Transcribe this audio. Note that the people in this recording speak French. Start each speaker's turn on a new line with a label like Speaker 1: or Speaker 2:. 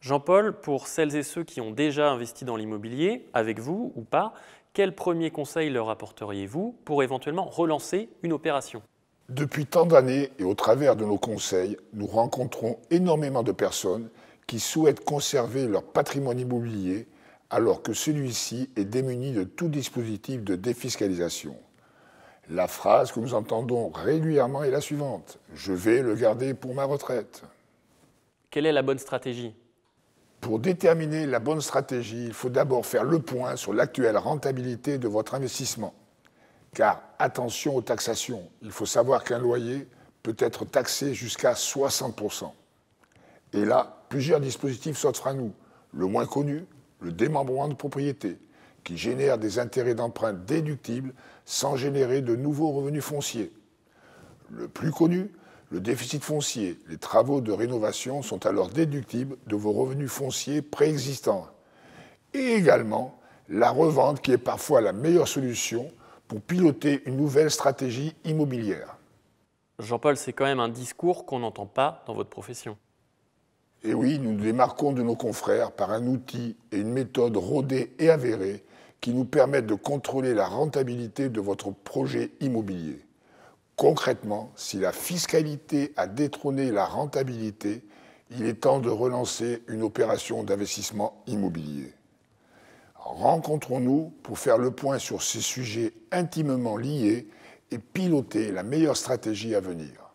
Speaker 1: Jean-Paul, pour celles et ceux qui ont déjà investi dans l'immobilier, avec vous ou pas, quel premier conseil leur apporteriez-vous pour éventuellement relancer une opération
Speaker 2: Depuis tant d'années et au travers de nos conseils, nous rencontrons énormément de personnes qui souhaitent conserver leur patrimoine immobilier alors que celui-ci est démuni de tout dispositif de défiscalisation. La phrase que nous entendons régulièrement est la suivante ⁇ Je vais le garder pour ma retraite ⁇ Quelle est la bonne stratégie pour déterminer la bonne stratégie, il faut d'abord faire le point sur l'actuelle rentabilité de votre investissement. Car attention aux taxations, il faut savoir qu'un loyer peut être taxé jusqu'à 60%. Et là, plusieurs dispositifs s'offrent à nous. Le moins connu, le démembrement de propriété, qui génère des intérêts d'emprunt déductibles sans générer de nouveaux revenus fonciers. Le plus connu, le déficit foncier, les travaux de rénovation sont alors déductibles de vos revenus fonciers préexistants. Et également, la revente qui est parfois la meilleure solution pour piloter une nouvelle stratégie immobilière.
Speaker 1: Jean-Paul, c'est quand même un discours qu'on n'entend pas dans votre profession.
Speaker 2: Et oui, nous nous démarquons de nos confrères par un outil et une méthode rodée et avérée qui nous permettent de contrôler la rentabilité de votre projet immobilier. Concrètement, si la fiscalité a détrôné la rentabilité, il est temps de relancer une opération d'investissement immobilier. Rencontrons-nous pour faire le point sur ces sujets intimement liés et piloter la meilleure stratégie à venir.